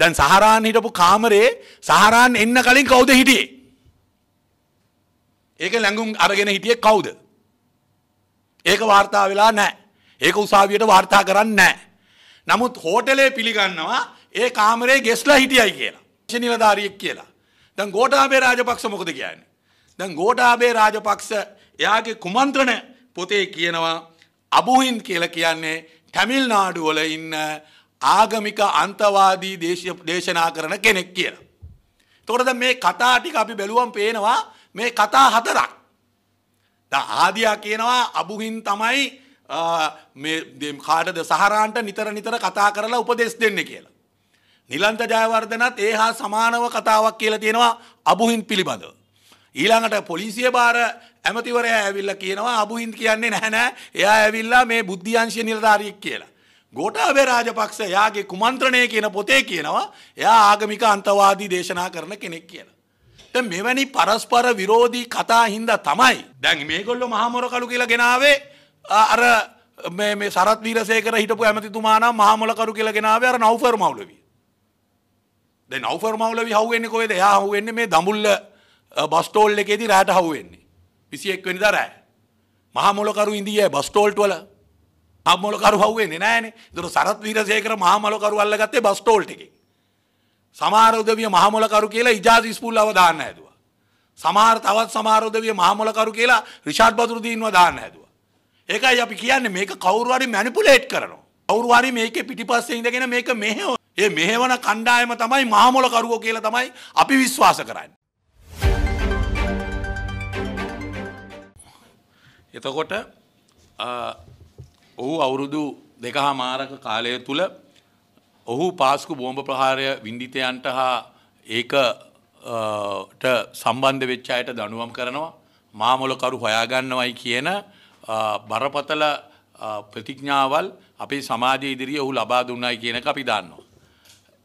දැන් සහරාන් හිටපු කාමරේ සහරාන් එන්න කලින් කවුද හිටියේ ඒක ලැඟුම් අරගෙන හිටිය කවුද ඒක වාර්තා වෙලා නෑ ඒක උසාවියට වාර්තා කරන්න නෑ නමුත් හෝටලේ පිළිගන්නවා ඒ කාමරේ ගෙස්ලා හිටියයි කියලා නිලධාරියෙක් කියලා දැන් ගෝඨාභය රාජපක්ෂ මොකද කියන්නේ දැන් ගෝඨාභය රාජපක්ෂ එයාගේ කුමන්ත්‍රණ පොතේ කියනවා අබුහින් කියලා කියන්නේ තමිල්නාඩු වල ඉන්න ආගමික අන්තවාදී දේශනා කරන කෙනෙක් කියලා. තොරද මේ කතා ටික අපි බැලුවම් පේනවා මේ කතා හතරක්. ද ආදයා කියනවා අබුහින් තමයි කාටද සහරාන්ට නිතර නිතර කතා කරලා උපදෙස් දෙන්න කියලා. නිලන්ත ජයවර්ධනත් ඒ හා සමානව කතාවක් කියලා තියෙනවා අබුහින් පිළිබඳව. ඊළඟට පොලිසිය බාර ඇමතිවරයා ඇවිල්ලා කියනවා අබුහින් කියන්නේ නැහැ නෑ එයා ඇවිල්ලා මේ බුද්ධියංශය නිලධාරියෙක් කියලා. ගෝටාබේ රාජපක්ෂ එයාගේ කුමන්ත්‍රණය කියන පොතේ කියනවා එයා ආගමික අන්තවාදී දේශනා කරන කෙනෙක් කියලා. දැන් මෙවැනි පරස්පර විරෝධී කතා හින්දා තමයි දැන් මේගොල්ලෝ මහමොර කළු කියලා ගෙනාවේ අර මේ මේ සරත් වීරසේකර හිටපු ඇමතිතුමා නම් මහමොල කරු කියලා ගෙනාවේ අර නව්ෆර් මවුලවි. දැන් නව්ෆර් මවුලවි හවු වෙන්නේ කොහෙද? එයා හවු වෙන්නේ මේ දඹුල්ල බස් ස්ටෝල් එකේදී රැට හවු වෙන්නේ. 21 වෙනිදා රෑ. මහමොල කරු ඉන්දියාවේ බස් ස්ටෝල්ට් වල අමලකරු හව්වෙන්නේ නෑනේ දොර සරත් වීරසේකර මහමලකරු අල්ලගත්තේ බස් ටෝල්ට එකේ සමාරෝදවිය මහමලකරු කියලා ඉජාස් ඉස්පුල්ලව දාන්න හැදුවා සමහර තවත් සමාරෝදවිය මහමලකරු කියලා රිෂාඩ් බදුරුදීන්ව දාන්න හැදුවා ඒකයි අපි කියන්නේ මේක කවුරු හරි මැනිපුලේට් කරනවා කවුරු හරි මේකේ පිටිපස්සේ ඉඳගෙන මේක මෙහෙව ඒ මෙහෙවන කණ්ඩායම තමයි මහමලකරුවෝ කියලා තමයි අපි විශ්වාස කරන්නේ එතකොට ඔහු අවුරුදු දෙක හා මාරක කාලය තුළ ඔහු පාස්කු බෝම්භ ප්‍රහාරය විින්ඩිතයන්ට හා ඒකට සම්බන්ධ වෙච්ච අයට දනුවම් කරනවා මාමොලකරු හොයාගන්නවයි කියන බරපතල ප්‍රතිඥාවල් අපේ සමාජ ඉදිරිය ඔහු ලබා දුන්නයි කියන අපි දන්නවා.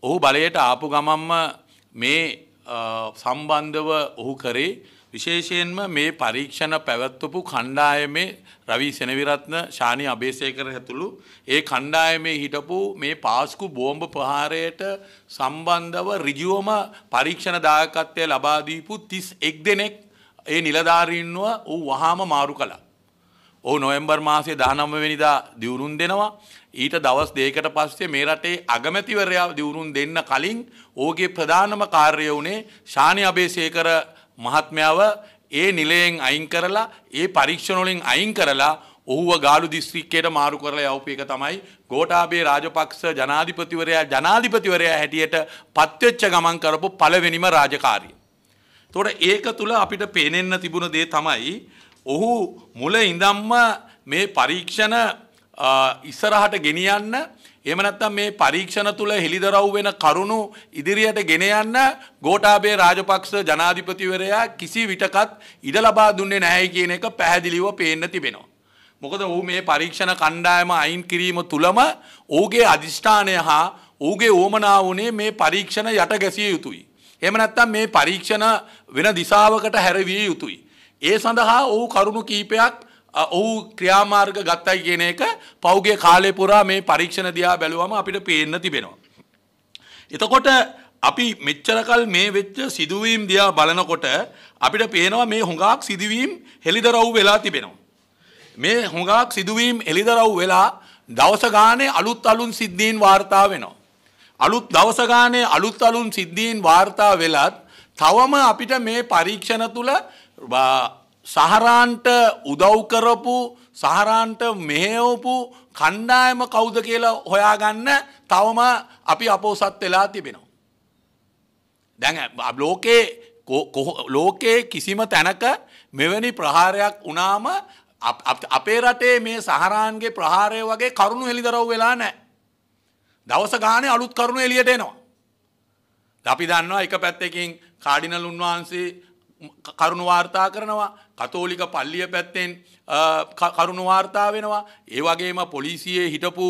ඔහු බලයට ආපු ගමම්ම මේ සම්බන්ධව ඔහු කරේ විශේෂයෙන්ම මේ පරීක්ෂණ පැවැත්වපු කණ්ඩායමේ රවි සෙනවිරත්න ශානි අභේසේකර ඇතුළු ඒ කණ්ඩායමේ හිටපු මේ පාස්කු බෝම්බ ප්‍රහාරයට සම්බන්ධව ඍජුවම පරීක්ෂණ දායකත්වය ලබා දීපු 31 දෙනෙක් ඒ නිලධාරීන්ව ඌ වහාම මාරු කළා. ඔහු නොවැම්බර් මාසේ 19 වෙනිදා දිවුරුම් දෙනවා. ඊට දවස් දෙකකට පස්සේ මේ රටේ අගමැතිවරයා දිවුරුම් දෙන්න කලින් ඕගේ ප්‍රධානම කාර්යය වුණේ ශානි අබේසේකර මහත්මයාව ඒ නිලයෙන් අයින් කරලා ඒ පරීක්ෂණවලින් අයින් කරලා ඔහුව ගාලු දිස්ත්‍රික්කයට මාරු කරලා යවපු එක තමයි ගෝඨාභය රාජපක්ෂ ජනාධිපතිවරයා ජනාධිපතිවරයා හැටියට පත්වෙච්ච ගමන් කරපු පළවෙනිම රාජකාරිය. එතකොට ඒක තුල අපිට පේනෙන්න තිබුණ දේ තමයි ඔහු මුල ඉඳන්ම මේ පරීක්ෂණ ඉස්සරහට ගෙනියන්න එහෙම නැත්නම් මේ පරීක්ෂණ තුල හෙලිදරව් වෙන කරුණු ඉදිරියට ගෙන යන්න ගෝඨාභය රාජපක්ෂ ජනාධිපතිවරයා කිසි විටකත් ඉඩ ලබා දුන්නේ නැහැ කියන එක පැහැදිලිව පේන්න තිබෙනවා. මොකද ඔහු මේ පරීක්ෂණ කණ්ඩායම අයින් කිරීම තුලම ඔහුගේ අධිෂ්ඨානය හා ඔහුගේ ඕමනා වුණේ මේ පරීක්ෂණ යට ගැසිය යුතුයි. එහෙම නැත්නම් මේ පරීක්ෂණ වෙන දිශාවකට හැරවිය යුතුයි. ඒ සඳහා ඔහු කරුණු කීපයක් ඔහු ක්‍රියාමාර්ග ගත්තයි කියන එක පෞගේ කාලය පුරා මේ පරීක්ෂණ දිහා බැලුවම අපිට පේන්න තිබෙනවා. එතකොට අපි මෙච්චරකල් මේ වෙච්ච සිදුවීම් දිහා බලනකොට අපිට පේනවා මේ හුඟක් සිදුවීම් හෙළිදරව් වෙලා තිබෙනවා. මේ හුඟක් සිදුවීම් එළිදරව් වෙලා දවස ගානේ අලුත් අලුත් සිද්ධීන් වාර්තා වෙනවා. අලුත් දවස ගානේ අලුත් අලුත් සිද්ධීන් වාර්තා වෙලත් තවම අපිට මේ පරීක්ෂණ තුල සහරාන්ට උදව් කරපු සහරාන්ට මෙහෙවපු කණ්ඩායම කවුද කියලා හොයාගන්න තවම අපි අපෝසත් වෙලා තිබෙනවා. දැන් ලෝකේ ලෝකයේ කිසිම තැනක මෙවැනි ප්‍රහාරයක් වනාම අපේ රටේ මේ සහරාන්ගේ ප්‍රහාරය වගේ කරුණු හෙළිදරව් වෙලා නෑ. දවස ගානේ අලුත් කරුණු එලියට එනවා. අපි දන්නවා එක පැත්තකින් කාඩිනල් උන්වහන්සේ කරුණු වාර්තා කරනවා කතෝලික පල්ලිය පැත්තෙන් කරුණු වාර්තා වෙනවා ඒ වගේම පොලිසියේ හිටපු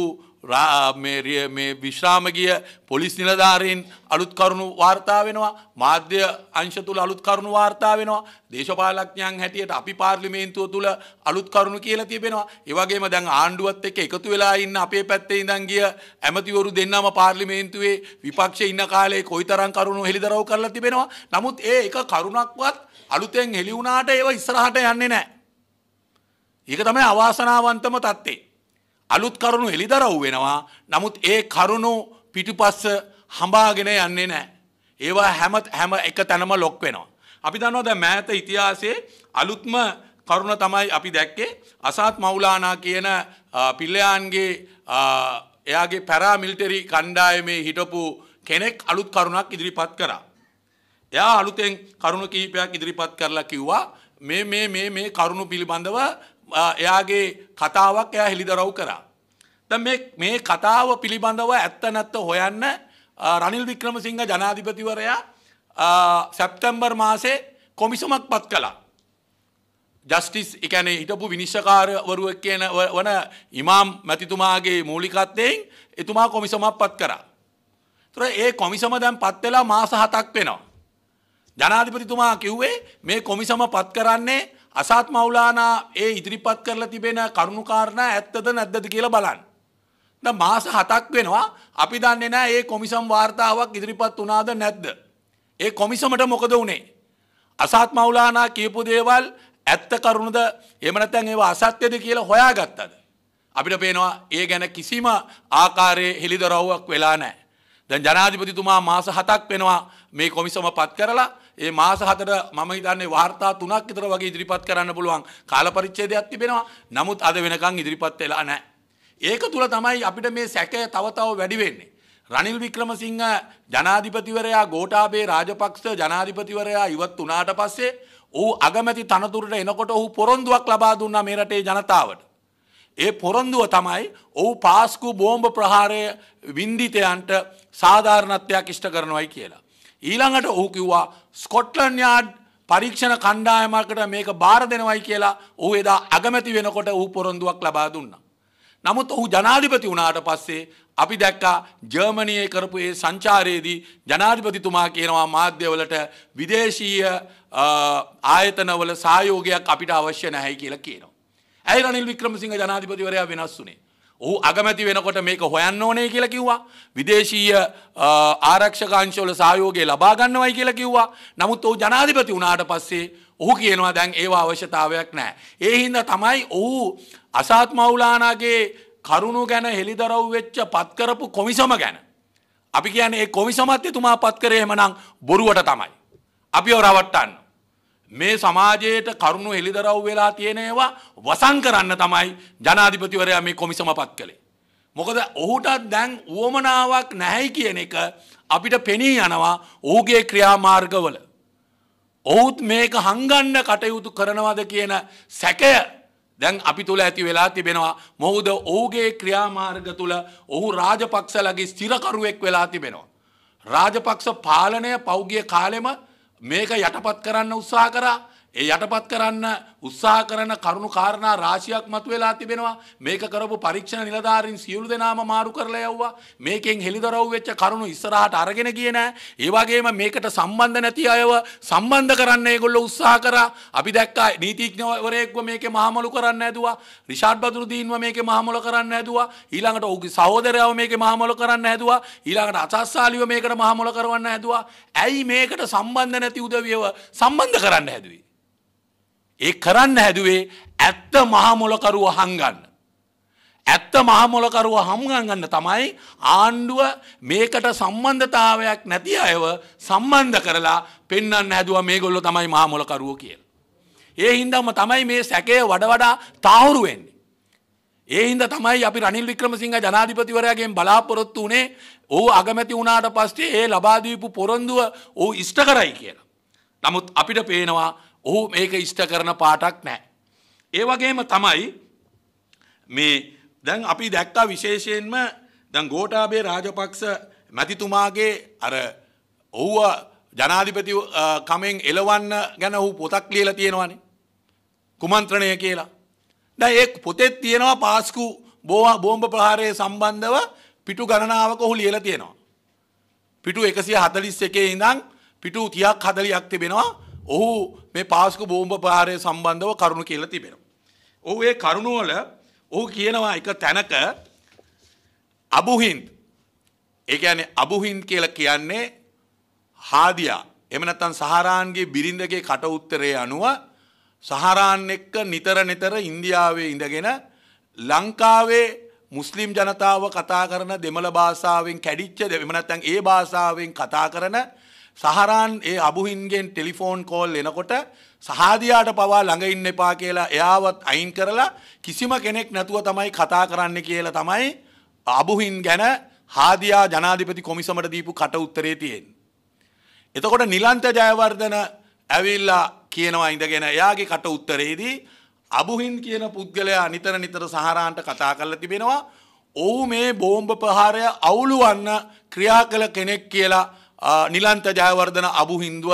මේ විශ්‍රාම ගිය පොලිස් නිලධාරීන් අලුත් කරුණු වාර්තා වෙනවා මාධ්‍ය අංශ තුල අලුත් කරුණු වාර්තා වෙනවා දේශපාලඥයන් හැටියට අපි පාර්ලිමේන්තුව තුල අලුත් කරුණු කියලා තිබෙනවා ඒ වගේම දැන් ආණ්ඩුවත් එක්ක එකතු වෙලා ඉන්න අපේ පැත්තේ ඉඳන් ගිය ඇමතිවරු දෙන්නම පාර්ලිමේන්තුවේ විපක්ෂේ ඉන්න කාලේ කොයිතරම් කරුණු හෙළිදරව් කරලා තිබෙනවා නමුත් ඒ එක කරුණක්වත් අලුතෙන් හෙළි වුණාට ඒව ඉස්සරහට යන්නේ නැහැ ඒක තමයි අවාසනාවන්තම தත්තේ අලුත් කරුණු හෙළිදරව් වෙනවා නමුත් ඒ කරුණු පිටිපස්ස හඹාගෙන යන්නේ නෑ. ඒවා හැමත් හැම එක තැනම ලොක් වෙනවා. අපි දන්නවා දැන් මෑත ඉතිහාසයේ අලුත්ම කරුණ තමයි අපි දැක්කේ අසාත් මවුලානා කියන පිල්ලයන්ගේ එයාගේ පැරාමිලිටරි කණ්ඩායමේ හිටපු කෙනෙක් අලුත් කරුණක් ඉදිරිපත් කරා. එයා අලුතෙන් කරුණු කිහිපයක් ඉදිරිපත් කරලා කිව්වා මේ මේ මේ මේ කරුණු පිළිබඳව එයාගේ කතාවක් එයා හෙළිදරව් කරා. දැන් මේ මේ කතාව පිළිබඳව ඇත්ත නැත්ත හොයන්න රනිල් වික්‍රමසිංහ ජනාධිපතිවරයා සැප්තැම්බර් මාසේ කොමිසමක් පත් කළා. ජස්ටිස් එකැන හිටපු විනිශ්ෂකාරවරුවක් කියන වන ඉමාම් මැතිතුමාගේ මූලිකත්වයෙන් එතුමා කොමිසමක් පත් කරා. තුර ඒ කොමිසම දැන් පත්වෙලා මාස හතක් වෙනවා. ජනාධිපතිතුමා කිව්වේ මේ කොමිසම පත් කරන්නේ අසාත් මවුලානා ඒ ඉදිරිපත් කරලා තිබෙන කරුණුකාරණා ඇත්තද නැද්දද කියලා බලන්න. දැන් මාස 7ක් වෙනවා අපි දන්නේ නැහැ ඒ කොමිසම් වාර්තාවක් ඉදිරිපත් වුණාද නැද්ද. ඒ කොමිසමට මොකද වුනේ? අසාත් මවුලානා කියපු දේවල් ඇත්ත කරුණුද එහෙම නැත්නම් ඒවා අසත්‍යද කියලා හොයාගත්තද? අපිට පේනවා ඒ ගැන කිසිම ආකාරයේ හෙළිදරව්වක් වෙලා නැහැ. දැන් ජනාධිපතිතුමා මාස 7ක් වෙනවා මේ කොමිසම පත් කරලා ඒ මාස හතර මම හිතන්නේ වාර්තා තුනක් විතර වගේ ඉදිරිපත් කරන්න පුළුවන් කාල පරිච්ඡේදයක් තිබෙනවා. නමුත් අද වෙනකන් ඉදිරිපත් වෙලා නැහැ. ඒක තුල තමයි අපිට මේ සැකය තව තව වැඩි වෙන්නේ. රනිල් වික්‍රමසිංහ ජනාධිපතිවරයා ගෝඨාභය රාජපක්ෂ ජනාධිපතිවරයා ඉවත් වුණාට පස්සේ ඔහු අගමැති තනතුරට එනකොට ඔහු පොරොන්දුවක් ලබා දුන්නා මේ රටේ ජනතාවට. ඒ පොරොන්දුව තමයි ඔහු පාස්කු බෝම්බ ප්‍රහාරය වින්දිතයන්ට සාධාරණත්වයක් ඉෂ්ට කරනවයි කියලා. ඊළඟට ඔහු කිව්වා ස්කොට්ලන් යාඩ් පරීක්ෂණ කණ්ඩායමකට මේක බාර දෙනවයි කියලා ඔහු එදා අගමැති වෙනකොට ඔහු පොරොන්දුවක් ලබා දුන්නා. නමුත් ඔහු ජනාධිපති වුණාට පස්සේ අපි දැක්කා ජර්මණයේ කරපු ඒ සංචාරයේදී ජනාධිපතිතුමා කියනවා මාධ්‍යවලට විදේශීය ආයතනවල සහයෝගයක් අපිට අවශ්‍ය නැහැ කියලා කියනවා. ඇයි රනිල් වික්‍රමසිංහ ජනාධිපතිවරයා වෙනස් වුණේ? ඔහු අගමැති වෙනකොට මේක හොයන්න ඕනේ කියලා කිව්වා. විදේශීය ආරක්ෂකාංශවල සහයෝගය ලබා ගන්නවයි කියලා කිව්වා. නමුත් ඔහු ජනාධිපති වුණාට පස්සේ ඔහු කියනවා දැන් ඒවා අවශ්‍යතාවයක් නැහැ. ඒ හින්දා තමයි ඔහු අසහත් මවුලානාගේ කරුණු ගැන හෙළිදරව් වෙච්ච පත් කරපු කොමිසම ගැන. අපි කියන්නේ ඒ කොමිසමත් එතුමා පත් කරේ එහෙමනම් බොරුවට තමයි. අපිව රවට්ටන්න. මේ සමාජයට කරුණු හෙළිදරව් වෙලා තියෙනවා වසන් කරන්න තමයි ජනාධිපතිවරයා මේ කොමිසම පත් කළේ. මොකද ඔහුටත් දැන් වුවමනාවක් නැහැයි කියන එක අපිට පෙනී යනවා ඔහුගේ ක්‍රියාමාර්ගවල. ඔහුත් මේක හංගන්න කටයුතු කරනවද කියන සැකය දැන් අපි තුළ ඇති වෙලා තිබෙනවා මොහුද ඔහුගේ ක්‍රියාමාර්ග තුළ ඔහු රාජපක්ෂලගේ ස්ථිරකරුවෙක් වෙලා තිබෙනවා. රාජපක්ෂ පාලනය පෞගිය කාලෙම මේක යටපත් කරන්න උත්සාහ කරා ඒ යටපත් කරන්න උත්සාහ කරන කරුණු කාරණා රාශියක් මතුවලා තිබෙනවා මේක කරපු පරීක්ෂණ නිලධාරීන් සියලු දෙනාම මාරු කරලා යවුවා මේකෙන් හෙළිදරව් වෙච්ච කරුණු ඉස්සරහට අරගෙන ගියේ නෑ ඒ වගේම මේකට සම්බන්ධ නැති අයව සම්බන්ධ කරන්න ඒගොල්ලෝ උත්සාහ කරා අපි දැක්කා නීතිඥවරයෙක්ව මේකේ මහමලු කරන්න හැදුවා රිෂාඩ් බදුරුදීන්ව මේකේ මහමලු කරන්න හැදුවා ඊළඟට ඔහුගේ සහෝදරයව මේකේ මහමලු කරන්න හැදුවා ඊළඟට අසස්සාලිව මේකට මහමලු කරවන්න හැදුවා ඇයි මේකට සම්බන්ධ නැති උදවියව සම්බන්ධ කරන්න හැදුවේ ඒ කරන්න හැදුවේ ඇත්ත මහමොලකරුව හංගන්න. ඇත්ත මහමොලකරුව හම්ගන්ගන්න තමයි ආණ්ඩුව මේකට සම්බන්ධතාවයක් නැති අයව සම්බන්ධ කරලා පෙන්න්න හැදුව මේ ගොල්ලො තමයි මහමොලකරුව කියල. ඒ හින්දම තමයි මේ සැකය වඩ වඩා තාවුරුවෙන්නේ. ඒ හින්ද තමයි අපි රනිල් වික්‍රමසිංහ ජනාධිපතිවරයාගෙන් බලාපොරොත්තු වනේ ඕ අගමැති වුණට පස්සේ ඒ ලබාදීපු පොරොන්දුව ඕ ඉෂ්ට කරයි කියලා. නමුත් අපිට පේනවා ඔහු මේක ඉෂ්ට කරන පාටක් නෑ. ඒ වගේම තමයි මේ දැන් අපි දැක්කා විශේෂයෙන්ම දැන් ගෝඨාභය රාජපක්ෂ මැතිතුමාගේ අර ඔහුව ජනාධිපති කමෙන් එලවන්න ගැන ඔහු පොතක් ලියලා තියෙනවානේ. කුමන්ත්‍රණය කියලා. දැන් ඒ පොතේ තියෙනවා පාස්කු බෝම්බ ප්‍රහාරය සම්බන්ධව පිටු ගණනාවක ඔහු ලියලා තියෙනවා. පිටු 141 ඉඳන් පිටු 30ක් 40ක් තිබෙනවා. ඔහු මේ පාස්කු බෝම්භ ප්‍රහාරය සම්බන්ධව කරුණු කියලා තිබෙනවා. ඔහු ඒ කරුණුවල ඔහු කියනවා එක තැනක අබුහින්ද ඒ කියන්නේ අබුහින්ද කියලා කියන්නේ හාදියා එහෙම නැත්නම් සහාරාන්ගේ බිරිඳගේ කට උත්තරේ අනුව සහාරාන් එක්ක නිතර නිතර ඉන්දියාවේ ඉඳගෙන ලංකාවේ මුස්ලිම් ජනතාව කතා කරන දෙමළ භාෂාවෙන් කැඩිච්ච එහෙම නැත්නම් ඒ භාෂාවෙන් කතා කරන සහරාන් ඒ අබුහින්ගෙන් ටෙලිෆෝන් කෝල් එනකොට සහාදියාට පවා ළඟ ඉන්න එපා කියලා එයාවත් අයින් කරලා කිසිම කෙනෙක් නැතුව තමයි කතා කරන්න කියලා තමයි අබුහින් ගැන හාදියා ජනාධිපති කොමිසමට දීපු කට උත්තරේ තියෙන්නේ. එතකොට නිලන්ත ජයවර්ධන ඇවිල්ලා කියනවා ඉඳගෙන එයාගේ කට උත්තරේදී අබුහින් කියන පුද්ගලයා නිතර නිතර සහරාන්ට කතා කරලා තිබෙනවා. ඔහු මේ බෝම්බ ප්‍රහාරය අවුලුවන්න ක්‍රියා කළ කෙනෙක් කියලා නිලන්ත ජයවර්ධන අබු හින්දුව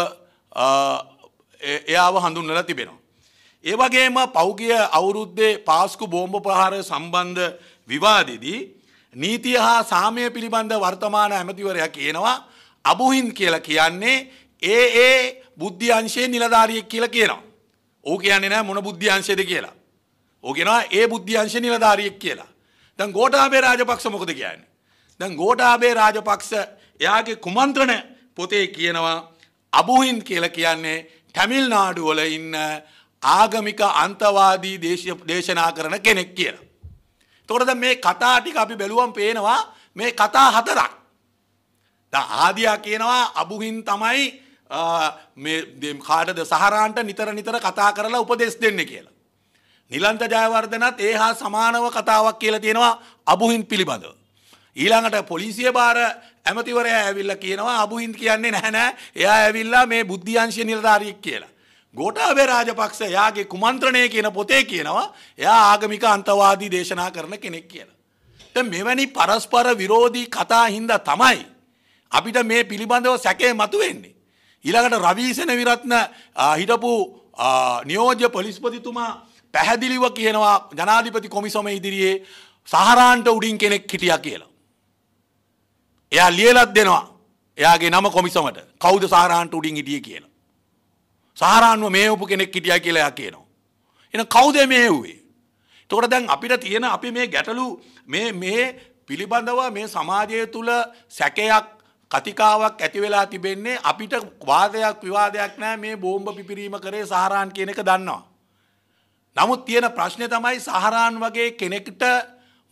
එයාව හඳුන්වලා තිබෙනවා. ඒ වගේම පෞගිය අවුරුද්දේ පාස්කු බෝම්බ ප්‍රහාරය සම්බන්ධ විවාදෙදී නීතිය හා සාමය පිළිබඳ වර්තමාන ඇමතිවරයා කියනවා අබුහින් කියලා කියන්නේ ඒ ඒ බුද්ධ්‍යංශයේ නිලධාරියෙක් කියලා කියනවා. ඕ කියන්නේ නෑ මොන බුද්ධ්‍යංශයේද කියලා. ඕ කියනවා ඒ බුද්ධ්‍යංශ නිලධාරියෙක් කියලා. දැන් ගෝඨාභය රාජපක්ෂ මොකද කියන්නේ? දැන් ගෝඨාභය රාජපක්ෂ එයාගේ කුමන්ත්‍රණ පොතේ කියනවා අබුහින් කියලා කියන්නේ තැමිල්නාඩු වල ඉන්න ආගමික අන්තවාදී දේශනා කරන කෙනෙක් කියලා. එතකොට දැන් මේ කතා ටික අපි බැලුවම පේනවා මේ කතා හතරක්. දැන් ආදියා කියනවා අබුහින් තමයි මේ කාටද සහරාන්ට නිතර නිතර කතා කරලා උපදෙස් දෙන්නේ කියලා. නිලන්ත ජයවර්ධනත් ඒ හා සමානව කතාවක් කියලා තියෙනවා අබුහින් පිළිබඳව. ඊළඟට පොලිසිය බාර ඇමතිවරයා ඇවිල්ලා කියනවා අබුහින් කියන්නේ නැහැ නෑ එයා ඇවිල්ලා මේ බුද්ධි අංශය නිලධාරියෙක් කියලා. ගෝඨාභය රාජපක්ෂ එයාගේ කුමන්ත්‍රණය කියන පොතේ කියනවා එයා ආගමික අන්තවාදී දේශනා කරන කෙනෙක් කියලා. දැන් මෙවැනි පරස්පර විරෝධී කතා හින්දා තමයි අපිට මේ පිළිබඳව සැකේ මතුවෙන්නේ. ඊළඟට රවිසෙන විරත්න හිටපු නියෝජ්‍ය පොලිස්පතිතුමා පැහැදිලිව කියනවා ජනාධිපති කොමිසම ඉදිරියේ සහරාන්ට උඩින් කෙනෙක් හිටියා කියලා. එයා ලියලත් දෙනවා එයාගේ නම කොමිසමට කෞද සාරාන්ට උඩින් හිටිය කියලා. සාරාන්ව මේ උපු කෙනෙක් හිටිය කියලා එයා කියනවා. එන කෞද මේ ව්වේ. තොට දැන් අපිට තියෙන අපි මේ ගැටලු මේ පිළිබඳව මේ සමාජය තුළ සැකයක් කතිකාවක් ඇති වෙලා තිබෙන්නේ අපිට වාදයක් විවාදයක් නෑ මේ බෝම්බ පිපිරීම කරේ සහරාන් කියන එක දන්නවා. නමුත් තියෙන ප්‍රශ්නේ තමයි සහරාන් වගේ කෙනෙකුට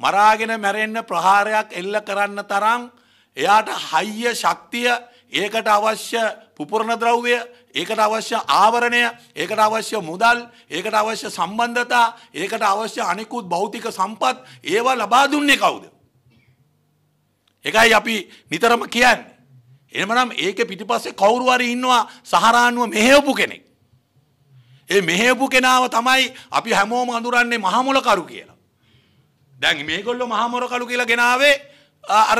මරාගෙන මැරෙන්න ප්‍රහාරයක් එල්ල කරන්න තරම් එයාට හයිය ශක්තිය ඒකට අවශ්‍ය පුපුරණ ද්‍රව්‍ය ඒකට අවශ්‍ය ආවරණය ඒකට අවශ්‍ය මුදල් ඒකට අවශ්‍ය සම්බන්ධතා ඒකට අවශ්‍ය අනිකුත් භෞතික සම්පත් ඒවා ලබා දුන්නේ කවුද එකයි අපි නිතරම කියන්නේ එමනම් ඒක පිටිපස්සේ කවුරු හරි ඉන්නවා සහරානුව මෙහෙවපු කෙනෙක් ඒ මෙහෙවපු කෙනාව තමයි අපි හැමෝම අඳුරන්නේ මහමොලකරු කියලා දැන් මේගොල්ලෝ මහමොලකරු කියලා ගෙනාවේ අර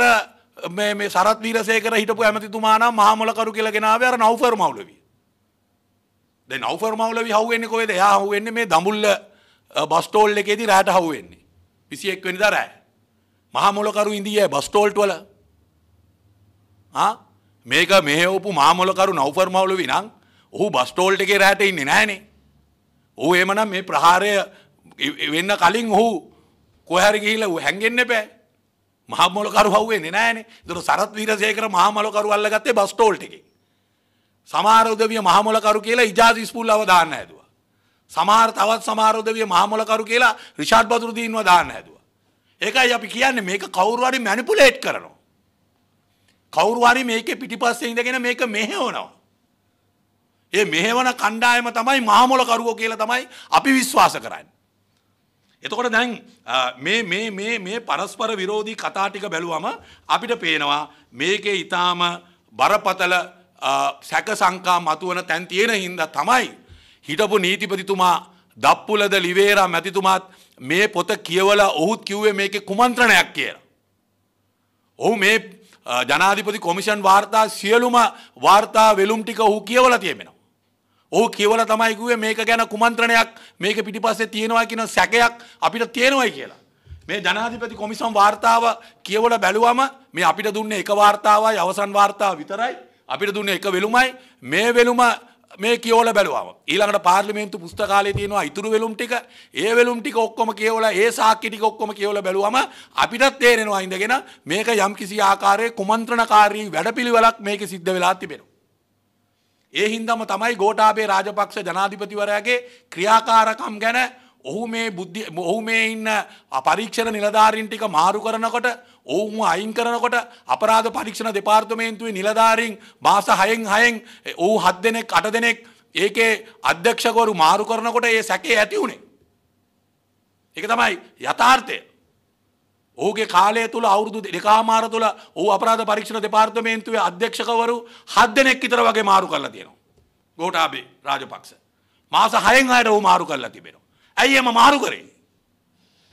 මේ සරත් වීරසේකර හිටපු ඇමතිතුමානම් මහමොලකරු කියලා ගෙනාවේ අර නව්ෆර් මවුලවි. දැන් නව්ෆර් මවුලවි හවුවෙන්නේ කොහෙද? එයා හවුවෙන්නේ මේ දඹුල්ල බස් ස්ටෝල් එකේදී රැට හවුවෙන්නේ. 21 වෙනිදා රැ. මහමොලකරු ඉන්දියයි බස් ස්ටෝල්ට් වල. ආ මේක මෙහෙවපු මහමොලකරු නව්ෆර් මවුලවි නම් ඔහු බස් ස්ටෝල්ට් එකේ රැට ඉන්නේ නැහනේ. ඔහු එමනම් මේ ප්‍රහාරය වෙන්න කලින් ඔහු කොහරි ගිහිල්ලා හැංගෙන්න බෑ. මහමොලකරු හව්වෙන්නේ නෑනේ දොර සරත් වීරසේකර මහමොලකරු අල්ලගත්තේ බස් ටෝල්ට එකේ සමහර උදවිය මහමොලකරු කියලා ඉජාස් ඉස්පූල්ලව දාන්න හැදුවා සමහර තවත් සමහර උදවිය මහමොලකරු කියලා රිෂාඩ් බදුරුදීන්ව දාන්න හැදුවා ඒකයි අපි කියන්නේ මේක කවුරු හරි මැනිපුලේට් කරනවා කවුරු හරි මේකේ පිටිපස්සේ ඉඳගෙන මේක මෙහෙවනවා ඒ මෙහෙවන කණ්ඩායම තමයි මහමොලකරුවෝ කියලා තමයි අපි විශ්වාස කරන්නේ එතකොට දැන් මේ මේ මේ මේ පරස්පර විරෝධී කතා ටික බැලුවම අපිට පේනවා මේකේ ඊටාම බරපතල සැක සංකා මතුවන තැන් තියෙන හින්දා තමයි හිටපු නීතිපතිතුමා දප්පුලද ලිවේරා මැතිතුමාත් මේ පොත කියවලා ඔහුත් කිව්වේ මේකේ කුමන්ත්‍රණයක් කියලා. ඔහු මේ ජනාධිපති කොමිෂන් වාර්තා සියලුම වාර්තා වෙලුම් ටික ඔහු කියවලා තියෙනවා. ඕ කියවල තමයි කිව්වේ මේක ගැන කුමන්ත්‍රණයක් මේක පිටිපස්සේ තියෙනවා කියන සැකයක් අපිට තියෙනවයි කියලා. මේ ජනාධිපති කොමිසම් වාර්තාව කියවල බැලුවම මේ අපිට දුන්නේ එක වාර්තාවයි අවසන් වාර්තාව විතරයි. අපිට දුන්නේ එක වෙලුමයි. මේ වෙලුම මේ කියවල බැලුවම ඊළඟට පාර්ලිමේන්තු පුස්තකාලේ තියෙනවා ඉතුරු වෙලුම් ටික ඒ වෙලුම් ටික ඔක්කොම කියවලා ඒ සාක්ෂි ටික ඔක්කොම කියවලා බැලුවම අපිටත් තේරෙනවා ඉඳගෙන මේක යම්කිසි ආකාරයේ කුමන්ත්‍රණකාරී වැඩපිළිවෙලක් මේකේ සිද්ධ වෙලා තිබෙනවා ඒ හින්දම තමයි ගෝටාබේ රාජපක්ෂ ජනාධිපතිවරයාගේ ක්‍රියාකාරකම් ගැන ඔහු මේ බුද්ධි ඔහු මේ ඉන්න පරීක්ෂණ නිලධාරීන් ටික මාරු කරනකොට ඔවුන් අයින් කරනකොට අපරාධ පරීක්ෂණ දෙපාර්තමේන්තුවේ නිලධාරීන් මාස 6න් 6න් ඔව් 7 දෙනෙක් 8 දෙනෙක් ඒකේ අධ්‍යක්ෂකවරු මාරු කරනකොට ඒ සැකේ ඇති උනේ. ඒක තමයි යථාර්ථය. ඕගේ කාලය තුළ අවුරුදු දෙකාමාර තුළ ඕ අපරාධ පරීක්ෂණ දෙපාර්තමේන්තුවේ අධ්‍යක්ෂකවරු හත් දෙනෙක් විතර වගේ මාරු කරලා තියෙනවා. ගෝඨාභය රාජපක්ෂ. මාස 6න් අයට ਉਹ මාරු කරලා තිබෙනවා. ඇයි එම මාරු කරේ?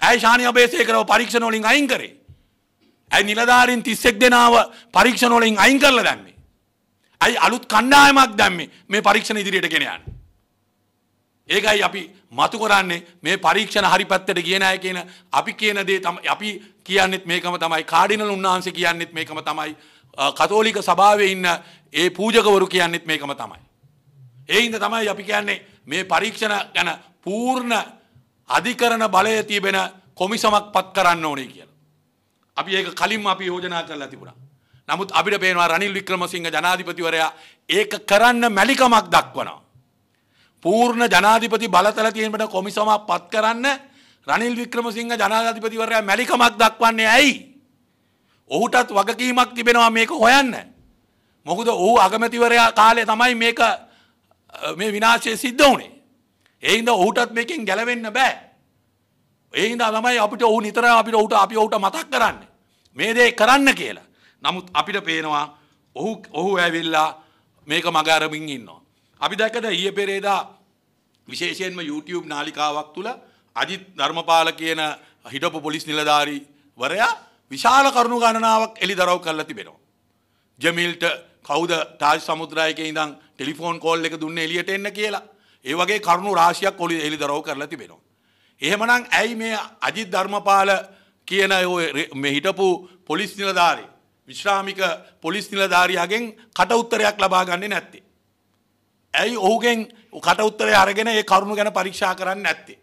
ඇයි ශානි අබේසේකරව පරීක්ෂණ වලින් අයින් කරේ? ඇයි නිලධාරීන් 31 දෙනාව පරීක්ෂණ වලින් අයින් කරලා දැම්මේ? ඇයි අලුත් කණ්ඩායමක් දැම්මේ මේ පරීක්ෂණ ඉදිරියට ගෙන යන්නේ? ඒකයි අපි මතු කරන්නේ මේ පරීක්ෂණ හරි පැත්තට ගිය නෑ කියන අපි කියන දේ තමයි අපි කියන්නෙත් මේකම තමයි කාඩිනල් උන්වහන්සේ කියන්නෙත් මේකම තමයි කතෝලික සභාවේ ඉන්න ඒ පූජකවරු කියන්නෙත් මේකම තමයි. ඒ හින්දා තමයි අපි කියන්නේ මේ පරීක්ෂණ ගැන පූර්ණ අධිකරණ බලය තිබෙන කොමිසමක් පත් කරන්න ඕනේ කියලා. අපි ඒක කලින්ම අපි යෝජනා කරලා තිබුණා. නමුත් අපිට පේනවා රනිල් වික්‍රමසිංහ ජනාධිපතිවරයා ඒක කරන්න මැලිකමක් දක්වනවා. පූර්ණ ජනාධිපති බලතල තියෙනට කොමිසමක් පත් කරන්න රනිල් වික්‍රමසිංහ ජනාධිපතිවරයා මැලිකමක් දක්වන්නේ ඇයි? ඔහුටත් වගකීමක් තිබෙනවා මේක හොයන්න. මොකද ඔහු අගමැතිවරයා කාලේ තමයි මේක මේ විනාශය සිද්ධ වුණේ. ඒ හින්දා ඔහුටත් මේකෙන් ගැලවෙන්න බෑ. ඒ හින්දා තමයි අපිට ඔහු නිතර අපිට ඔහුට අපි ඔහුට මතක් කරන්නේ. මේ දේ කරන්න කියලා. නමුත් අපිට පේනවා ඔහු ඔහු ඇවිල්ලා මේක මග අරමින් ඉන්නවා. අපි දැකද ඊයේ පෙරේදා විශේෂයෙන්ම YouTube නාලිකාවක් තුළ අජිත් ධර්මපාල කියන හිටපු පොලිස් නිලධාරී වරයා විශාල කරුණු ගණනාවක් එළිදරව් කරලා තිබෙනවා. ජමීල්ට කවුද තාජ් සමුද්‍රායකේ ඉඳන් ටෙලිෆෝන් කෝල් එක දුන්නේ එළියට එන්න කියලා. ඒ වගේ කරුණු රාශියක් ඔලි එළිදරව් කරලා තිබෙනවා. එහෙමනම් ඇයි මේ අජිත් ධර්මපාල කියන ඔය මේ හිටපු පොලිස් නිලධාරී විශ්‍රාමික පොලිස් නිලධාරියාගෙන් කට උත්තරයක් ලබා ගන්නේ නැත්තේ. ඇයි ඔහුගෙන් කට උත්තරය අරගෙන ඒ කරුණු ගැන පරීක්ෂා කරන්න ඇත්තේ.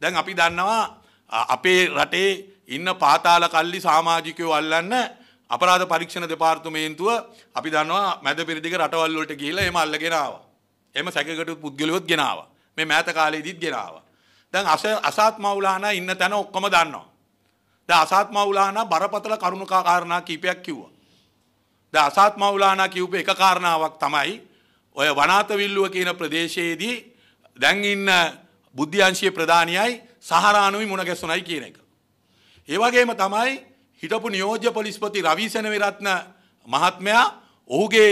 දැන් අපි දන්නවා අපේ රටේ ඉන්න පාතාල කල්ලි සාමාජිකයෝ අල්ලන්න අපරාධ පරීක්ෂණ දෙපාර්තමේන්තුව අපි දන්නවා මැද පෙරදිග රටවල් වලට ගිහිල්ලා එම අල්ලගෙන ආවා. එම සැකකට පුද්ගලයොත් ගෙනාවා. මේ මෑත කාලේදීත් ගෙනාවා. දැන් අස අසත් මවුලානා ඉන්න තැන ඔක්කොම දන්නවා. දැන් අසත් මවුලානා බරපතල කරුණු කාරණා කීපයක් කිව්වා. දැන් අසත් මවුලානා කියූපේ එක කාරණාවක් තමයි ඔය වනාතවිල්ලුව කියන ප්‍රදේශයේදී දැන් ඉන්න බුද්ධ්‍යංශයේ ප්‍රධානියයි සහරානුයි මුණ ගැසුණයි කියන එක. ඒ වගේම තමයි හිටපු නියෝජ්‍ය පොලිස්පති රවි සෙනවිරත්න මහත්මයා ඔහුගේ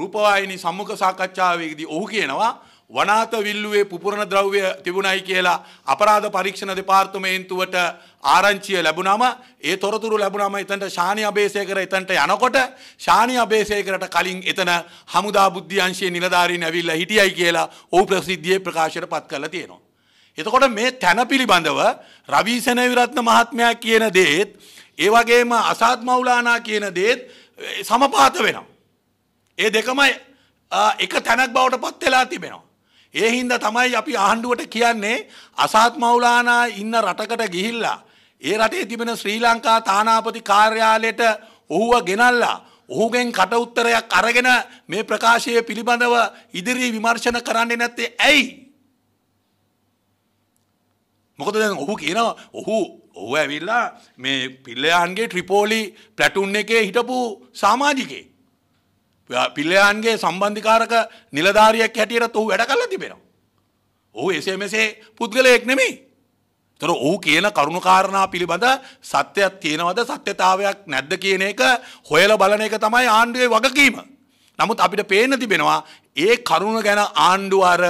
රූපවාහිනී සම්මුඛ සාකච්ඡාවේදී ඔහු කියනවා වනාත විල්ලුවේ පුපුරණ ද්‍රව්‍ය තිබුණයි කියලා අපරාධ පරීක්ෂණ දෙපාර්තමේන්තුවට ආරංචිය ලැබුණම ඒ තොරතුරු ලැබුණම එතනට ශානි අබේසේකර එතනට යනකොට ශානි අබේසේකරට කලින් එතන හමුදා බුද්ධිංශයේ නිලධාරීන් ඇවිල්ලා හිටියයි කියලා ඔහු ප්‍රසිද්ධියේ ප්‍රකාශයට පත් කරලා තියෙනවා. එතකොට මේ තැන පිළිබඳව රවී සෙනවිරත්න මහත්මයා කියන දේත් ඒ වගේම අසාත් මවුලානා කියන දේත් සමපාත වෙනවා. ඒ දෙකම එක තැනක් බවට පත් වෙලා තිබෙනවා. ඒ හින්දා තමයි අපි ආණ්ඩුවට කියන්නේ අසාත් මවුලානා ඉන්න රටකට ගිහිල්ලා ඒ රටේ තිබෙන ශ්‍රී ලංකා තානාපති කාර්යාලයට ඔහුව ගෙනල්ලා ඔහුගෙන් කටඋත්තරයක් අරගෙන මේ ප්‍රකාශය පිළිබඳව ඉදිරි විමර්ශන කරන්නේ නැත්තේ ඇයි. මොකද දැන් ඔහු කියනවා ඔහු ඔහු ඇවිල්ලා මේ පිල්ලයන්ගේ ට්‍රිපෝලි ප්ලැටුන් එකේ හිටපු සාමාජිකේ. පිල්ලයන්ගේ සම්බන්ධිකාරක නිලධාරියක් හැටියට ඔහු වැඩ කල්ලා තිබෙනවා. ඔහු එසේ මෙසේ පුද්ගලයෙක් නෙමෙයි. තොර ඔහු කියන කරුණුකාරණා පිළිබඳ සත්‍යයක් තියෙනවද සත්‍යතාවයක් නැද්ද කියන එක හොයල බලන එක තමයි ආණ්ඩුවේ වගකීම. නමුත් අපිට පේන තිබෙනවා ඒ කරුණ ගැන ආණ්ඩුව අර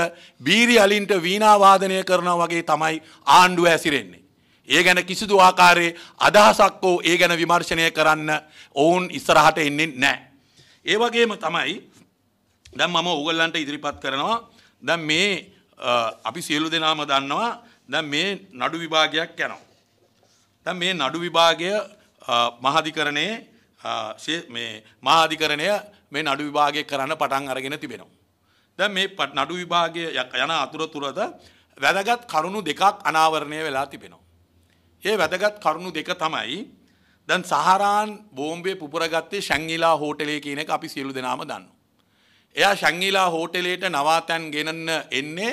බීරි අලින්ට වීණාවාදනය කරනා වගේ තමයි ආණ්ඩුව ඇසිරෙන්නේ. ඒ ගැන කිසිදු ආකාරයේ අදහසක් හෝ ඒ ගැන විමර්ශනය කරන්න ඔවුන් ඉස්සරහට එන්නේ නැහැ. ඒ වගේම තමයි දැන් මම ඕගොල්ලන්ට ඉදිරිපත් කරනවා දැන් මේ අපි සියලු දෙනාම දන්නවා දැන් මේ නඩු විභාගයක් යනවා. දැන් මේ නඩු විභාගය මහාධිකරණයේ මේ මහාධිකරණය මේ නඩු විභාගය කරන්න පටන් අරගෙන තිබෙනවා. දැන් මේ නඩු විභාගය යන අතරතුරද වැදගත් කරුණු දෙකක් අනාවරණය වෙලා තිබෙනවා. ඒ වැදගත් කරුණු දෙක තමයි දැන් සහරාන් බෝම්බේ පුපුරගත්තේ ශංගිලා හෝටලේ කියන එක අපි සියලු දෙනාම දන්නවා. එයා ශංගිලා හෝටලේට නවාතැන් ගෙනන්න එන්නේ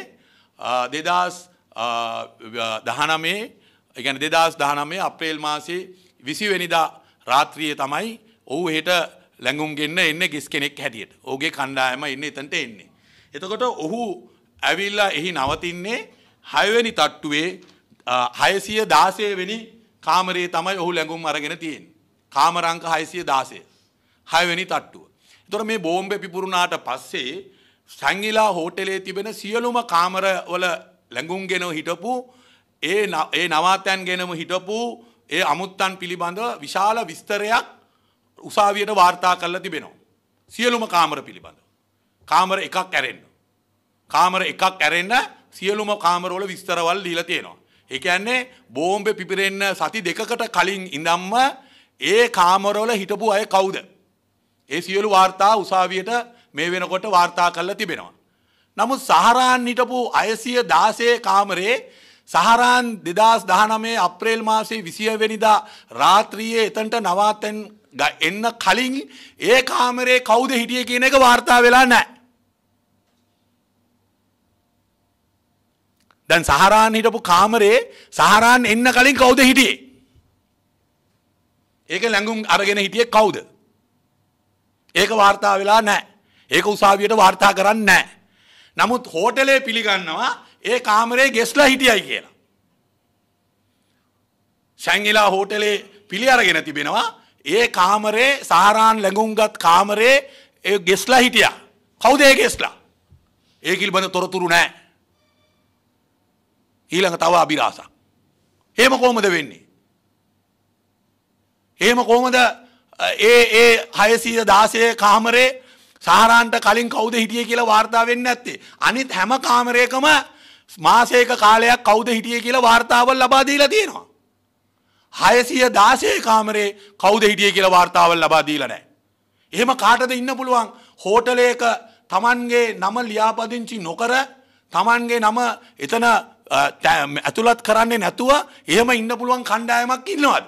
2000 දහනමේ එකන දෙදස් දහනමේ අප්‍රේල් මාසේ විසිවෙනිදා රාත්‍රිය තමයි ඔහු හෙට ලැඟුම්ගෙන්න්න එන්න ගෙස් කෙනෙක් හැටියට ඕගේ කණ්ඩායම එන්න එතන්ට එන්නේ. එතකොට ඔහු ඇවිල්ලා එහි නවතින්නේ හයවැනි තට්ටුවේ හයසිය දාසයවෙනි කාමරේ තමයි ඔහු ලැඟුම් අරගෙන තියෙන්. කාමරංක හයිසිය දාසය. හයවැනි තට්ටුව. තොර මේ බෝම්බ පිපුරුණාට පස්සේ සංගිලා හෝටලේ තිබෙන සියලුම කාමරවල ලැඟුම්ගෙනව හිටපු ඒ ඒ නවාතැන් ගෙනම හිටපු ඒ අමුත්තන් පිළිබඳව විශාල විස්තරයක් උසාවියට වාර්තා කරලා තිබෙනවා. සියලුම කාමර පිළිබඳ. කාමර එකක් ඇරෙන්න. කාමර එකක් ඇරෙන්න සියලුම කාමරවල විස්තරවල් දීලා තියෙනවා. ඒ කියන්නේ බෝම්බේ පිපිරෙන්න සති දෙකකට කලින් ඉඳන්ම ඒ කාමරවල හිටපු අය කවුද? ඒ සියලු වාර්තා උසාවියට මේ වෙනකොට වාර්තා කරලා තිබෙනවා. නමුත් සහරාන් හිටපු අයසිය දාසය කාමරේ සහරාන් දෙදස් දහනමේ අප්‍රේල් මාසේ විසියවෙනිදා රාත්‍රියයේ එතන්ට නවාතැන් එන්න කලින් ඒ කාමරේ කවුද හිටිය කියන එක වාර්තා වෙලා නෑ. දැන් සහරාන් හිටපු කාමරේ සහරාන් එන්න කලින් කවුද හිටියේ. ඒක ලැඟුම් අරගෙන හිටිය කවුද. ඒක වාර්තා වෙලා නෑ ඒක උසාවියට වාර්තා කරන්න නෑ. නමුත් හෝටලේ පිළිගන්නවා ඒ කාමරේ ගෙස්ලා හිටියයි කියලා. සැංගිලා හෝටලේ පිළි අරගෙන තිබෙනවා ඒ කාමරේ සාරාන් ලැඟුම්ගත් කාමරේ ඒ ගෙස්ලා හිටියා. කවුද ඒ ගෙස්ලා? ඒ කිල්බඳ තොරතුරු නෑ. ඊළඟ තව අභිරාසක්. එහෙම කොහොමද වෙන්නේ? එහෙම කොහොමද ඒ ඒ 616 කාමරේ සාරාන්ට කලින් කවුද හිටිය කියලා වාර්තා වෙන්න ඇත්තේ. අනිත් හැම කාමරයකම මාසේක කාලයක් කවුද හිටිය කියලා වාර්තාවල් ලබා දීලා තියෙනවා. හයසිය දාසය කාමරේ කවුද හිටිය කියලා වාර්තාවල් ලබා දීලා නෑ. එහෙම කාටද ඉන්න පුළුවන් හෝටලයක තමන්ගේ නම ලියාපදිංචි නොකර තමන්ගේ නම එතන ඇතුළත් කරන්නේ නැතුව එහෙම ඉන්න පුළුවන් කණ්ඩායමක් ඉන්නවද.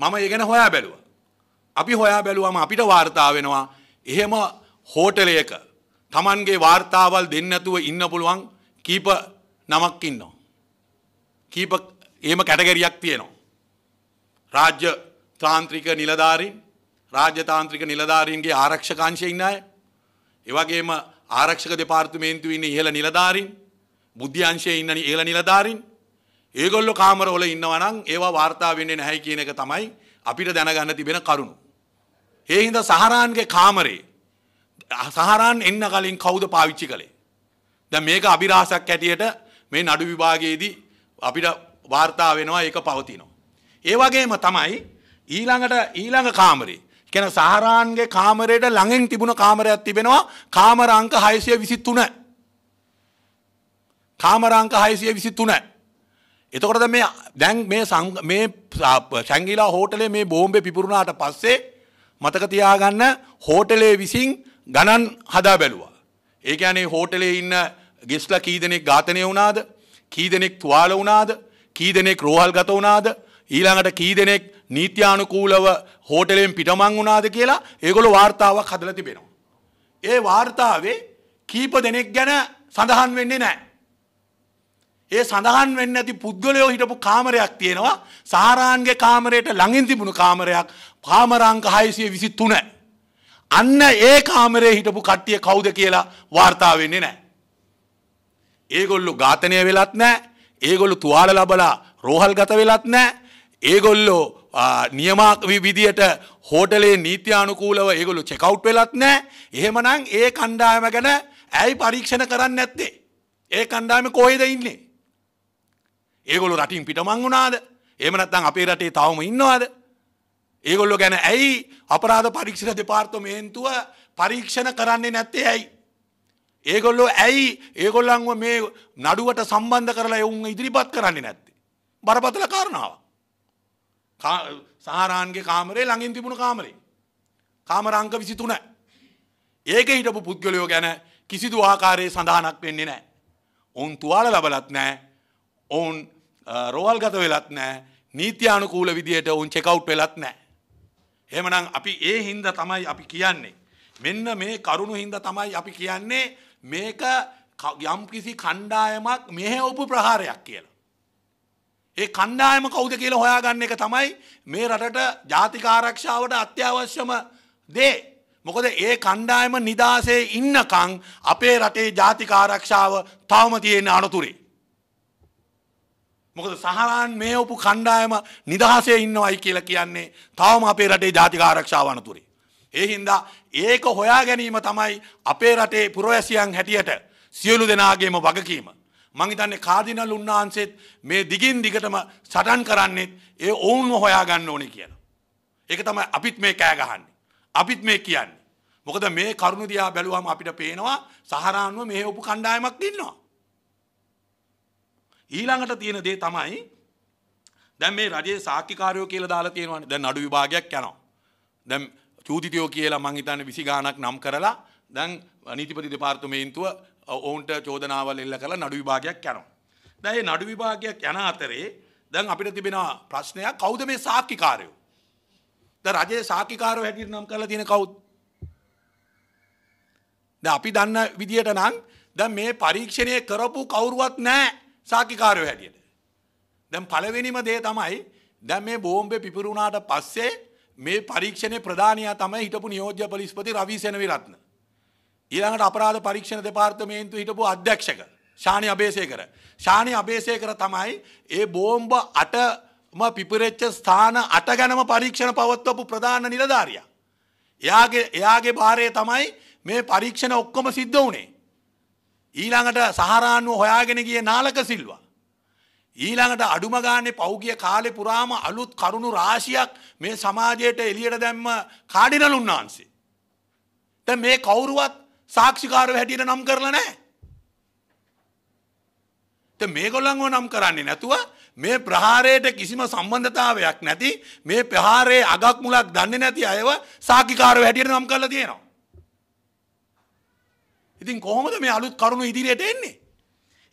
මම ඒගෙන හොයා බැලුවා. අපි හොයා බැලුවම අපිට වාර්තා වෙනවා එහෙම හෝටලයක Tamanගේ වාර්තාවල් දෙන්න නැතුව ඉන්න පුළුවන් කීප නමක් ඉන්නවා. කීප එහෙම කැටගරියක් තියෙනවා. රාජ්‍ය තාන්ත්‍රික නිලධාරීන් රාජ්‍ය තාන්ත්‍රික නිලධාරීන්ගේ ආරක්ෂකාංශයේ ඉන්න අය ඒ වගේම ආරක්ෂක දෙපාර්තමේන්තුවේ ඉන්න ඉහළ නිලධාරීන් බුද්ධ්‍යංශයේ ඉන්න ඉහළ නිලධාරීන් ඒගොල්ලෝ කාමරවල ඉන්නවා නම් ඒවා වාර්තා වෙන්නේ නැහැ කියන එක තමයි අපිට දැනගන්න තිබෙන කරුණු. ඒ හින්දා සහරාන්ගේ කාමරේ සහරාන් එන්න කලින් කවුද පාවිච්චි කළේ? දැන් මේක අභිරහසක් ඇටියට මේ නඩු විභාගයේදී අපිට වාර්තා වෙනවා ඒක පවතිනවා. ඒ වගේම තමයි ඊළඟට ඊළඟ කාමරේ කියන සහරාන්ගේ කාමරයට ළඟින් තිබුණ කාමරයක් තිබෙනවා කාමර අංක 623. කාමර අංක 623. එතකොට දැන් මේ දැන් මේ මේ සංගීලා හෝටලේ මේ බෝම්බේ පිපුරුණාට පස්සේ මතක තියාගන්න හෝටලේ විසින් ගණන් හදා බැලුවා. ඒ කියන්නේ හෝටලේ ඉන්න ගෙස්ලා කී දෙනෙක් ඝාතනය වුණාද? කී දෙනෙක් තුවාල වුණාද? කී දෙනෙක් රෝහල් ගත වුණාද? ඊළඟට කී දෙනෙක් නීත්‍යානුකූලව හෝටලෙන් පිටමං වුණාද කියලා ඒගොල්ලෝ වාර්තාවක් හදලා තිබෙනවා. ඒ වාර්තාවේ කීප දෙනෙක් ගැන සඳහන් වෙන්නේ නැහැ. ඒ සඳහන් වෙන්න ඇති පුද්ගලයෝ හිටපු කාමරයක් තියෙනවා සාරාන්ගේ කාමරයට ළඟින් තිබුණු කාමරයක් කාමරංක හයිසිය විසි තුන. අන්න ඒ කාමරේ හිටපු කට්ටිය කවුද කියලා වාර්තා වෙන්නේ නෑ. ඒගොල්ලු ඝාතනය වෙලත් නෑ ඒගොල්ලු තුවාල ලබලා රෝහල් ගත වෙලත් නෑ ඒගොල්ලෝ නියමක් විදියට හෝටලේ නීත්‍යානුකූලව ඒගොලු චෙකවුට් වෙලත් නෑ එහෙමනං ඒ කණ්ඩායම ගැන ඇයි පරීක්ෂණ කරන්න ඇත්තේ ඒ කණ්ඩායම කොහෙද ඉන්නේ ඒගොලු රටින් පිටමං වුණාද එම නැත්තම් අපේ රටේ තවම ඉන්නවාද ඒගොල්ලෝ ගැන ඇයි අපරාධ පරීක්ෂණ දෙපාර්තමේන්තුව පරීක්ෂණ කරන්නේ නැත්තේ ඇයි ඒගොල්ලෝ ඇයි ඒගොල්ලන්ව මේ නඩුවට සම්බන්ධ කරලා එවුන් ඉදිරිපත් කරන්නේ නැත්තේ බරපතල කාරණාව සහරාන්ගේ කාමරේ ළඟින් තිබුණු කාමරේ කාමරංක 23 ඒක හිටපු පුද්ගලයෝ ගැන කිසිදු ආකාරයේ සඳහනක් වෙන්නේ නැහැ. ඔවුන් තුවාල ලැබලත් නැහැ. ඔවුන් රෝල් ගත වෙලත් නෑ නීති්‍යානුකූල විදියට උන් චෙකවුට් වෙලත් නෑ. එමනම් අපි ඒ හින්ද තමයි අපි කියන්නේ. මෙන්න මේ කරුණු හින්ද තමයි අපි කියන්නේ මේක යම් කිසි කණ්ඩායමක් මෙහ ඔපු ප්‍රහාරයක් කියලා. ඒ කණ්ඩායම කෞද කියලා හොයාගන්න එක තමයි මේ රටට ජාතිකාරක්ෂාවට අත්‍යවශ්‍යම දේ. මොකද ඒ කණ්ඩායම නිදාසේ ඉන්නකං අපේ රටේ ජාතිකාරක්ෂාව තවම තියෙන අනතුරේ. මොකද සහරාන් මේ උපු කණ්ඩායම නිදහසේ ඉන්නවයි කියලා කියන්නේ තවම අපේ රටේ ජාතික ආරක්ෂාව අනතුරේ. ඒ හින්දා ඒක හොයා ගැනීම තමයි අපේ රටේ පුරවැසියන් හැටියට සියලු දෙනාගේම වගකීම. මං හිතන්නේ කාදිනල් උන්වහන්සේත් මේ දිගින් දිගටම සටන් කරන්නේ ඒ ඔවුන්ව හොයා ගන්න ඕනේ කියලා. ඒක තමයි අපිත් මේ කෑ ගහන්නේ. අපිත් මේ කියන්නේ. මොකද මේ කරුණ දිහා බැලුවම අපිට පේනවා සහරාන්ව මේ උපු කණ්ඩායමක් ඉන්නවා. ඊළඟට තියෙන දේ තමයි දැන් මේ රජයේ සාක්කිකාරයෝ කියලා දාලා තියෙනවානේ. දැන් නඩු විභාගයක් යනවා. දැන් චූදිතයෝ කියලා මං හිතන්නේ 20 ගාණක් නම් කරලා දැන් නීතිපති දෙපාර්තමේන්තුව ඔවුන්ට චෝදනාවල් එල්ල කරලා නඩු විභාගයක් යනවා. දැන් මේ නඩු විභාගයක් යන අතරේ දැන් අපිට තිබෙන ප්‍රශ්නයක් කවුද මේ සාක්කිකාරයෝ? දැන් රජයේ සාක්කිකාරයෝ හැටියට නම් කරලා තියෙන කවුද? දැන් අපි දන්න විදියට නම් දැන් මේ පරීක්ෂණය කරපු කවුරුවත් නැහැ. සාක්කිකාරයෝ හැටියට. දැන් පළවෙනිම දේ තමයි දැන් මේ බෝම්බේ පිපිරුණාට පස්සේ මේ පරීක්ෂණයේ ප්‍රධානියා තමයි හිටපු නියෝජ්‍ය පොලිස්පති රවි සෙනවිරත්න. ඊළඟට අපරාධ පරීක්ෂණ දෙපාර්තමේන්තුව හිටපු අධ්‍යක්ෂක ශානි අබේසේකර. ශානි අබේසේකර තමයි ඒ බෝම්බ අටම පිපිරෙච්ච ස්ථාන අට ගැනම පරීක්ෂණ පවත්වපු ප්‍රධාන නිලධාරියා. එයාගේ එයාගේ භාරය තමයි මේ පරීක්ෂණ ඔක්කොම සිද්ධ වුණේ. ඊළඟට සහරානුව හොයාගෙන ගිය නාලක සිල්වා. ඊළඟට අඩුම ගානේ පෞගිය කාලේ පුරාම අලුත් කරුණු රාශියක් මේ සමාජයට එළියට දැම්ම කාඩිනල් උන්වහන්සේ. දැන් මේ කවුරුවත් සාක්ෂිකාරව හැටියට නම් කරලා නැහැ. දැන් මේගොල්ලන්ව නම් කරන්නේ නැතුව මේ ප්‍රහාරයට කිසිම සම්බන්ධතාවයක් නැති මේ ප්‍රහාරයේ අගක් මුලක් දන්නේ නැති අයව සාක්ෂිකාරව හැටියට නම් කරලා තියෙනවා. ඉතින් කොහොමද මේ අලුත් කරුණු ඉදිරියට එන්නේ.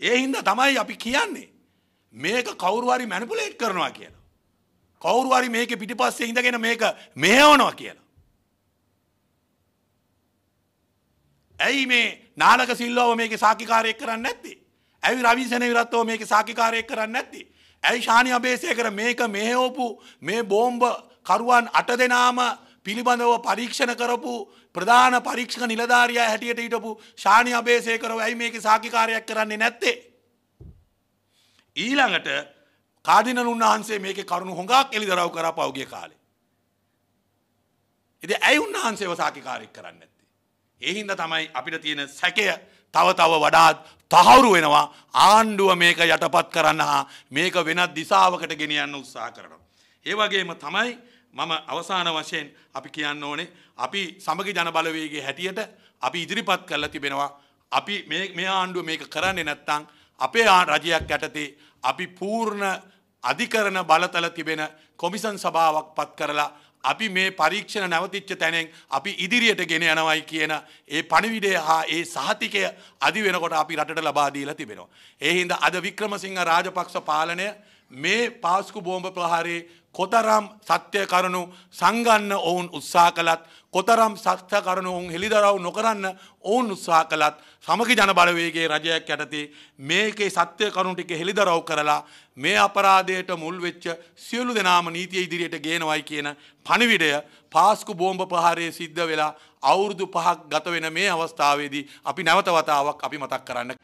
ඒ හින්දා තමයි අපි කියන්නේ. මේක කවුරුහරි මැනිපුලේට් කරනවා කියලා. කවුරුහරි මේක පිටිපස්සේ ඉඳගෙන මේක මෙහෙවනවා කියලා. ඇයි මේ නාලක සිල්ලෝව මේක සාකිකාරයෙක් කරන්න ඇත්තේ. ඇවි රවිසන විරත්තව මේක සාකිකාරයෙක් කරන්න ඇත්තේ. ඇයි ශානි අභේසය කර මේක මෙහෙෝපු මේ බෝම්භ කරුවන් අට දෙනාම පිළිබඳව පරීක්ෂණ කරපු ප්‍රධාන පරීක්ෂක නිලධාරයා හැටියට හිටපු ශානි අබේසය කරව ඇයි මේක සාකිකාරයක් කරන්නේ නැත්තේ. ඊළඟට කාදිනල් උන්වහන්සේ මේක කරුණු හොඟක් එළිදරව් කරා පෞගිය කාලේ. ඉතින් ඇයි උන්වහන්සේව සාකිකාරයක් කරන්නේ නැත්තේ? ඒ හින්දා තමයි අපිට තියෙන සැකය තව තව වඩාත් තහවුරු වෙනවා ආණ්ඩුව මේක යටපත් කරන්න හා මේක වෙනත් දිශාවකට ගෙනියන්න උත්සාහ කරනවා. ඒ වගේම තමයි මම අවසාන වශයෙන් අපි කියන්න ඕනේ අපි සමගි ජනබලවේගේ හැටියට අපි ඉදිරිපත් කරලා තිබෙනවා අපි මේ ආණ්ඩුව මේක කරන්නේ නැත්තං අපේ රජයක් යටතේ අපි පූර්ණ අධිකරණ බලතල තිබෙන කොමිසන් සභාවක් පත් කරලා අපි මේ පරීක්ෂණ නැවතිච්ච තැනෙන් අපි ඉදිරියට ගෙන යනවයි කියන ඒ පණිවිඩය හා ඒ සහතිකය අදි වෙනකොට අපි රටට ලබා දීලා තිබෙනවා. ඒ හින්දා අද වික්‍රමසිංහ රාජපක්ෂ පාලනය මේ පාස්කු බෝම්භ ප්‍රහාරයේ කොතරම් සත්‍ය කරුණු සංගන්න ඔවුන් උත්සා කළත් කොතරම් සත්‍ය කරුණු ඔවුන් හෙළිදරව් නොකරන්න ඔවුන් උත්සා කළත් සමගි ජනබලවේගේ රජයක් යටතේ මේකේ සත්‍ය කරුණු ටික හෙළිදරව් කරලා මේ අපරාධයට මුල් වෙච්ච සියලු දෙනාම නීතිය ඉදිරියට ගේනවයි කියන පණිවිඩය පාස්කු බෝම්භ ප්‍රහාරයේ සිද්ධ වෙලා අවුරුදු පහක් ගත වෙන මේ අවස්ථාවේදී අපි නැවත වතාවක් අපි මතක් කරන්න.